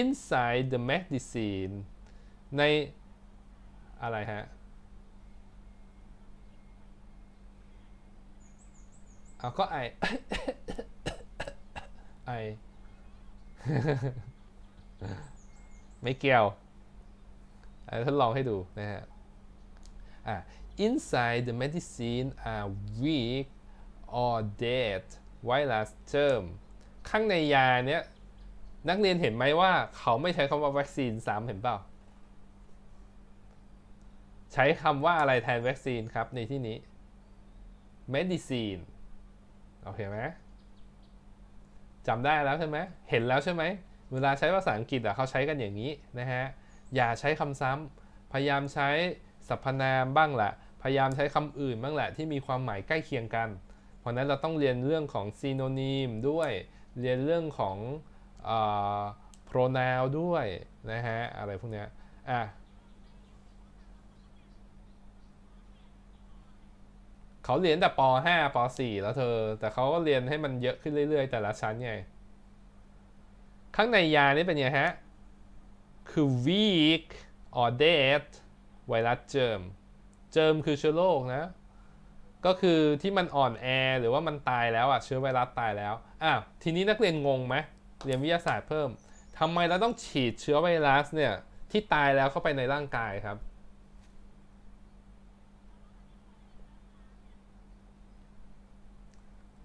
inside the magazine ใน อะไรฮะเอาก็ไอ ไอ ไม่เกี่ยวทดลองให้ดูนะฮะ inside the medicine are weak or dead virus term ข้างในยาเนี้ยนักเรียนเห็นไหมว่าเขาไม่ใช้คำว่าวัคซีนซ้ำเห็นเปล่า ใช้คำว่าอะไรแทนวัคซีนครับในที่นี้ medicine โอเคไหมจำได้แล้วใช่ไหมเห็นแล้วใช่ไหม เวลาใช้ภาษาอังกฤษอ่ะเขาใช้กันอย่างนี้นะฮะ อย่าใช้คำซ้ำพยายามใช้สรรพนามบ้างแหละพยายามใช้คำอื่นบ้างแหละที่มีความหมายใกล้เคียงกัน เพราะนั้นเราต้องเรียนเรื่องของซีโนนิมด้วย เรียนเรื่องของ pronoun ด้วย นะฮะ อะไรพวกเนี้ยอ่ะเขาเรียนแต่ป .5 ป .4 แล้วเธอ แต่เขาก็เรียนให้มันเยอะขึ้นเรื่อยๆ แต่ละชั้นไง ข้างในยานี่เป็นไงฮะ คือ weak or dead ไวรัสเจิมเจิมคือเชื้อโรคนะ ก็คือที่มันอ่อนแอหรือว่ามันตายแล้วอะเชื้อไวรัสตายแล้วอ้าวทีนี้นักเรียนงงไหมเรียนวิทยาศาสตร์เพิ่ม ทำไมเราต้องฉีดเชื้อไวรัสเนี่ย ที่ตายแล้วเข้าไปในร่างกายครับ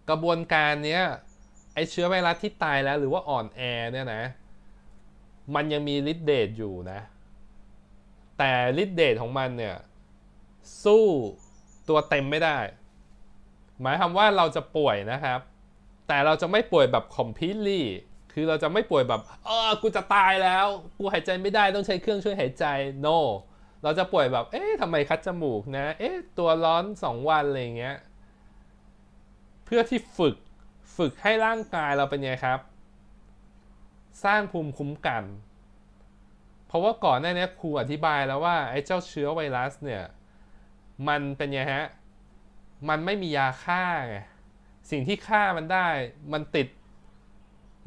กระบวนการเนี้ย ไอเชื้อไวรัสที่ตายแล้วหรือว่าอ่อนแอเนี่ยนะ มันยังมีฤทธิ์เดชอยู่นะ แต่ฤทธิ์เดชของมันเนี่ยสู้ตัวเต็มไม่ได้ หมายความว่าเราจะป่วยนะครับ แต่เราจะไม่ป่วยแบบคอมพ l e t ลี่คือเราจะไม่ป่วยแบบเออ กูจะตายแล้ว กูหายใจไม่ได้ต้องใช้เครื่องช่วยหายใจ no เราจะป่วยแบบเอ๊ะทำไมคัดจมูกนะเอ๊ะตัวร้อน 2 วันอะไรเงี้ยเพื่อที่ฝึก ฝึกให้ร่างกายเราเป็นไงครับ สร้างภูมิคุ้มกัน เพราะว่าก่อนหน้านี้ครูอธิบายแล้วว่าไอ้เจ้าเชื้อไวรัสเนี่ย มันเป็นไงฮะมันไม่มียาฆ่าไงสิ่งที่ฆ่ามันได้มันติด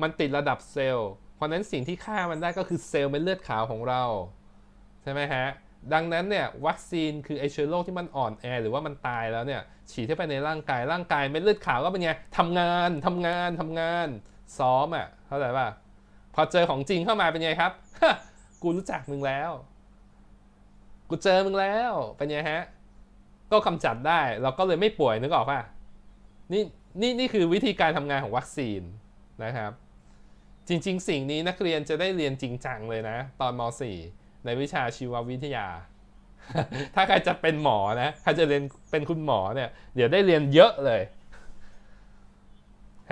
มันติดระดับเซลล์ เพราะนั้นสิ่งที่ฆ่ามันได้ก็คือเซลล์เม็ดเลือดขาวของเรา ใช่ไหมฮะ ดังนั้นเนี่ยวัคซีนคือไอเชื้อโรคที่มันอ่อนแอหรือว่ามันตายแล้วเนี่ยฉีดเข้าไปในร่างกาย ร่างกายเม็ดเลือดขาวก็เป็นไงทำงานทำงานทำงานซ้อมอ่ะ เข้าใจป่ะพอเจอของจริงเข้ามาเป็นไงครับ กูรู้จักมึงแล้ว กูเจอมึงแล้วเป็นไงฮะ ก็กำจัดได้เราก็เลยไม่ป่วยนึกออกป่ะ นี่นี่นี่คือวิธีการทำงานของวัคซีนนะครับจริงๆ สิ่งนี้นักเรียนจะได้เรียนจริงจังเลยนะ ตอนม .4 ในวิชาชีววิทยา ถ้าใครจะเป็นหมอนะ ใครจะเรียนเป็นคุณหมอเนี่ยเดี๋ยวได้เรียนเยอะเลย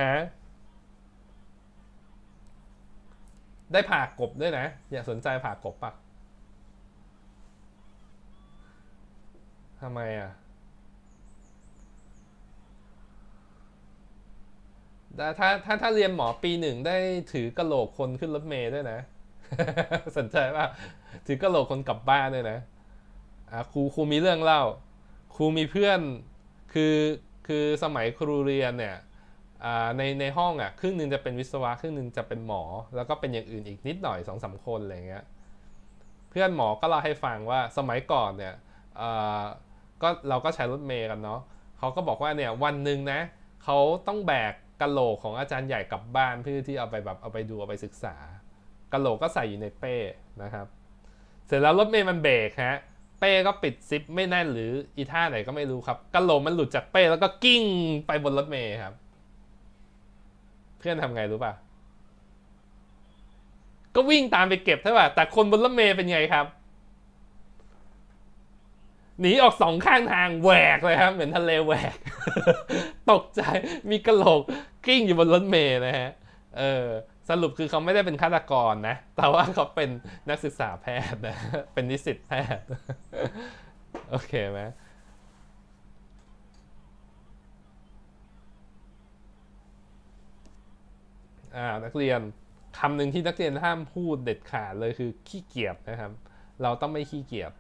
ฮะได้ผ่ากบด้วยนะ อยากสนใจผ่ากบปะทำไมอ่ะถ้า ถ้า ถ้าเรียนหมอปีหนึ่งได้ถือกระโหลกคนขึ้นรถเมย์ด้วยนะ สนใจป่ะถือกระโหลกคนกลับบ้านด้วยนะอ่ะครูครูมีเรื่องเล่า ครูมีเพื่อน คือ คือสมัยครูเรียนเนี่ย ในในห้องอ่ะครึ่งหนึ่งจะเป็นวิศวะครึ่งหนึ่งจะเป็นหมอ แล้วก็เป็นอย่างอื่นอีกนิดหน่อยสองสามคนอะไรเงี้ย เพื่อนหมอก็เล่าให้ฟังว่าสมัยก่อนเนี่ยก็เราก็ใช้รถเมย์กันเนาะเขาก็บอกว่าเนี่ยวันหนึ่งนะเขาต้องแบกกะโหลกของอาจารย์ใหญ่กลับบ้านเพื่อที่เอาไปแบบเอาไปดูเอาไปศึกษากะโหลกก็ใส่อยู่ในเป้นะครับ เสร็จแล้วรถเมย์มันเบรกฮะเป้ก็ปิดซิปไม่แน่นหรืออีท่าไหนก็ไม่รู้ครับกะโหลกมันหลุดจากเป้แล้วก็กิ้งไปบนรถเมย์ครับ เพื่อนทำไงรู้ป่ะก็วิ่งตามไปเก็บใช่ป่ะแต่คนบนรถเมย์เป็นไงครับหนีออกสองข้างทางแหวกเลยครับ เหมือนทะเลแหวกตกใจมีกระโหลกกิ้งอยู่บนรถเมย์นะฮะ เออ สรุปคือเขาไม่ได้เป็นฆาตกรนะ แต่ว่าเขาเป็นนักศึกษาแพทย์นะ เป็นนิสิตแพทย์ โอเคไหมอ่า นักเรียน คำหนึ่งที่นักเรียนห้ามพูดเด็ดขาดเลยคือขี้เกียจนะครับ เราต้องไม่ขี้เกียจ